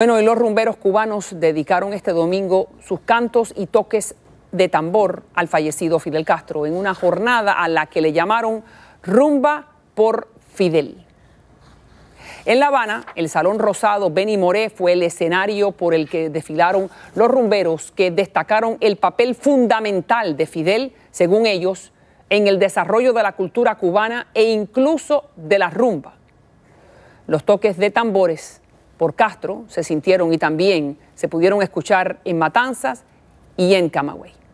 Bueno, y los rumberos cubanos dedicaron este domingo sus cantos y toques de tambor al fallecido Fidel Castro en una jornada a la que le llamaron Rumba por Fidel. En La Habana, el Salón Rosado Benny Moré fue el escenario por el que desfilaron los rumberos que destacaron el papel fundamental de Fidel, según ellos, en el desarrollo de la cultura cubana e incluso de la rumba. Los toques de tambores por Castro se sintieron y también se pudieron escuchar en Matanzas y en Camagüey.